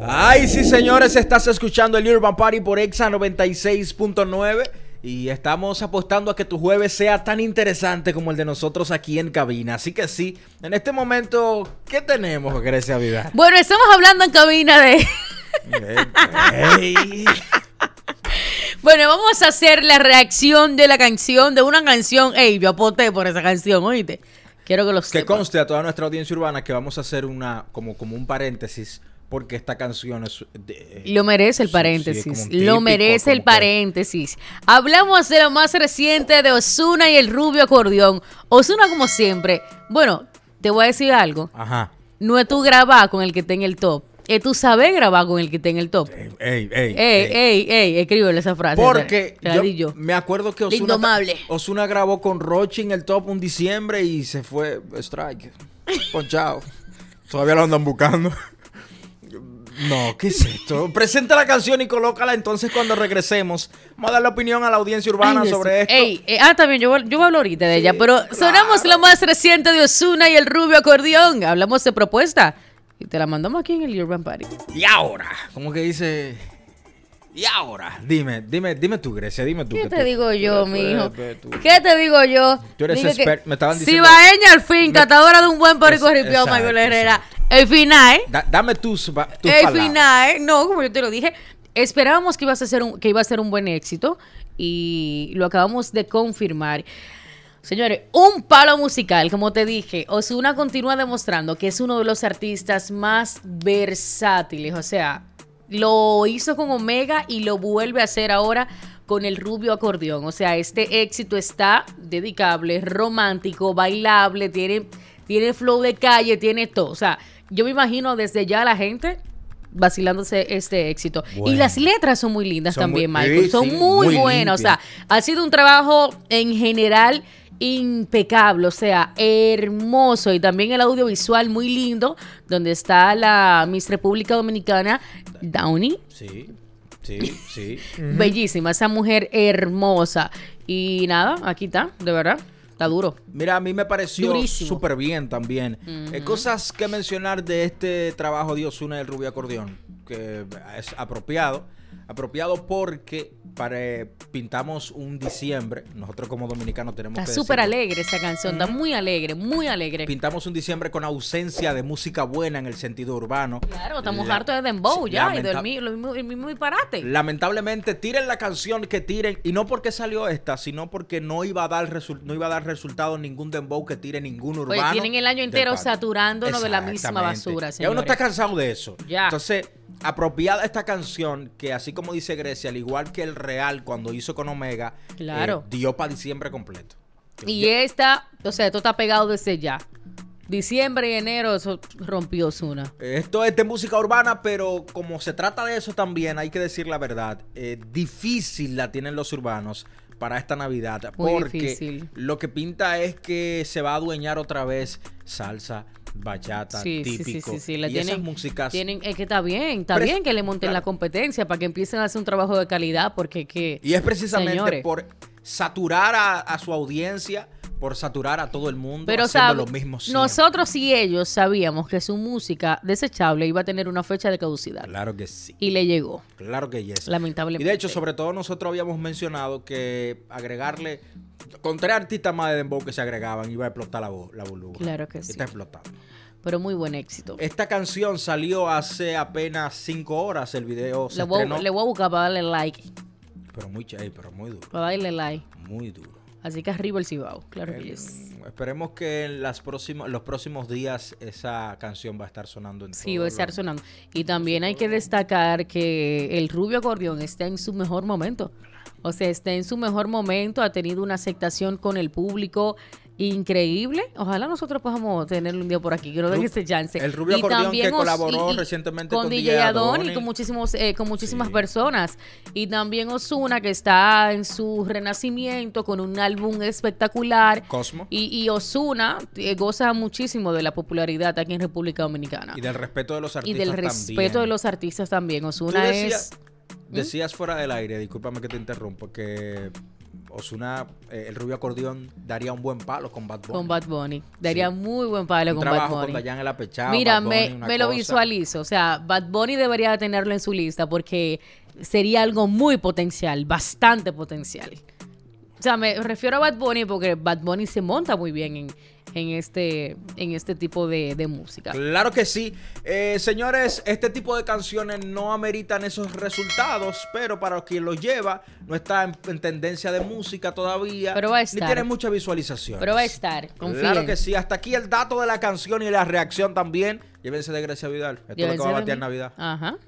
Ay, sí, señores, estás escuchando el Urban Party por Exa 96.9 y estamos apostando a que tu jueves sea tan interesante como el de nosotros aquí en cabina. Así que sí, en este momento, ¿qué tenemos, Grecia vida. Bueno, estamos hablando en cabina de... Bueno, vamos a hacer la reacción de la canción, de una canción. Ey, yo aposté por esa canción, oíste. Quiero que los Que conste a toda nuestra audiencia urbana que vamos a hacer una, como, como un paréntesis, porque esta canción es... lo merece el paréntesis, lo merece el paréntesis. Hablamos de lo más reciente de Osuna y el rubio acordeón. Osuna como siempre, bueno, te voy a decir algo. Ajá. No es tú grabar con el que está en el top. Es tú saber grabar con el que está en el top. Ey, ey, ey. Ey, ey, ey, esa frase. Porque yo, me acuerdo que Osuna, Osuna grabó con Rochi en el top un diciembre y se fue strike. Ponchado. Pues Todavía lo andan buscando. No, ¿qué es esto? Presenta la canción y colócala entonces cuando regresemos. Vamos a dar la opinión a la audiencia urbana sobre esto. Ey, eh, ah, también yo, yo hablar ahorita de ella, pero sonamos lo más reciente de Osuna y el rubio acordeón. Hablamos de propuesta y te la mandamos aquí en el Urban Party. Y ahora, ¿cómo que dice... Y ahora, dime, dime, dime tú, Grecia, dime tú. ¿Qué te digo yo, mijo? ¿Qué te digo yo? Tú eres me estaban diciendo. Si va al fin, catadora de un buen porico ripiado, Michael Herrera. El final. dame tus, El final, no, como yo te lo dije, esperábamos que, ibas a ser un, que iba a ser un buen éxito y lo acabamos de confirmar. Señores, un palo musical, como te dije, Osuna continúa demostrando que es uno de los artistas más versátiles, o sea, lo hizo con Omega y lo vuelve a hacer ahora con el rubio acordeón. O sea, este éxito está dedicable, romántico, bailable, tiene, tiene flow de calle, tiene todo. O sea, yo me imagino desde ya la gente vacilándose este éxito. Y las letras son muy lindas también, Michael. son muy, buenas. O sea, ha sido un trabajo en general impecable, o sea, hermoso y también el audiovisual muy lindo, donde está la Miss República Dominicana, Downey. Sí, sí, sí. Bellísima, esa mujer hermosa. Y nada, aquí está, de verdad duro. Mira, a mí me pareció súper bien también. hay eh, cosas que mencionar de este trabajo de Osuna del Rubio Acordeón, que es apropiado apropiado porque pintamos un diciembre. Nosotros como dominicanos tenemos Está súper alegre esa canción, está muy alegre, muy alegre. Pintamos un diciembre con ausencia de música buena en el sentido urbano. Claro, estamos hartos de dembow ya y del mismo, Lamentablemente tiren la canción que tiren y no porque salió esta, sino porque no iba a dar no iba a dar resultado ningún dembow que tire ningún urbano. tienen el año entero saturándonos de la misma basura, Ya uno está cansado de eso. Ya. Entonces, apropiada esta canción que así como dice Grecia, al igual que el Real cuando hizo con Omega, claro. Eh, dio para diciembre completo. Y esta, o sea, esto está pegado desde ya. Diciembre y enero, eso rompió Zuna. Eh, esto es de música urbana, pero como se trata de eso también, hay que decir la verdad. Eh, difícil la tienen los urbanos para esta Navidad. porque lo que pinta es que se va a adueñar otra vez salsa, bachata, típico. y esas músicas. Tienen, es que está bien, está bien que le monten la competencia para que empiecen a hacer un trabajo de calidad, porque que. Y es precisamente por saturar a su audiencia por saturar a todo el mundo Pero haciendo lo mismo Nosotros y ellos sabíamos que su música desechable iba a tener una fecha de caducidad. Claro que sí. Y le llegó. Claro que yes. Lamentablemente. Y de hecho, sobre todo nosotros habíamos mencionado que agregarle con tres artistas más de dembow que se agregaban iba a explotar la, la Claro que sí. Está explotando pero muy buen éxito. Esta canción salió hace apenas cinco horas, el video le voy, Le voy a buscar para darle like. Pero muy chévere, pero muy duro. Para darle like. Muy duro. Así que arriba el Cibao, claro que Esperemos que en las los próximos días esa canción va a estar sonando en Sí, va a estar sonando. Y también hay que destacar que el Rubio Acordeón está en su mejor momento. O sea, está en su mejor momento, ha tenido una aceptación con el público, increíble. Ojalá nosotros podamos tenerlo un día por aquí. quiero que ese chance. El Rubio también que colaboró recientemente con, DJ Adon y con, muchísimos, eh, con muchísimas personas. Y también Osuna, que está en su renacimiento con un álbum espectacular. Cosmo. Y, y Osuna eh, goza muchísimo de la popularidad aquí en República Dominicana. Y del respeto de los artistas. Y del respeto de los artistas también. Osuna es. ¿Mm? Decías fuera del aire, discúlpame que te interrumpo, que Osuna, eh, el rubio acordeón, daría un buen palo con Bad Bunny. Con Bad Bunny. Daría muy buen palo con Bad Bunny. Con en la Mira, me, me lo visualizo. O sea, Bad Bunny debería tenerlo en su lista porque sería algo muy potencial, bastante potencial. O sea, me refiero a Bad Bunny porque Bad Bunny se monta muy bien en, en este, en este tipo de, música. Claro que sí. Eh, señores, este tipo de canciones no ameritan esos resultados, pero para quien los lleva, no está en, tendencia de música todavía. Pero Ni tiene mucha visualización. Pero va a estar, confío. Claro que sí. Hasta aquí el dato de la canción y la reacción también. Llévense de Grecia Vidal. Esto lo que va a batear Navidad. Ajá.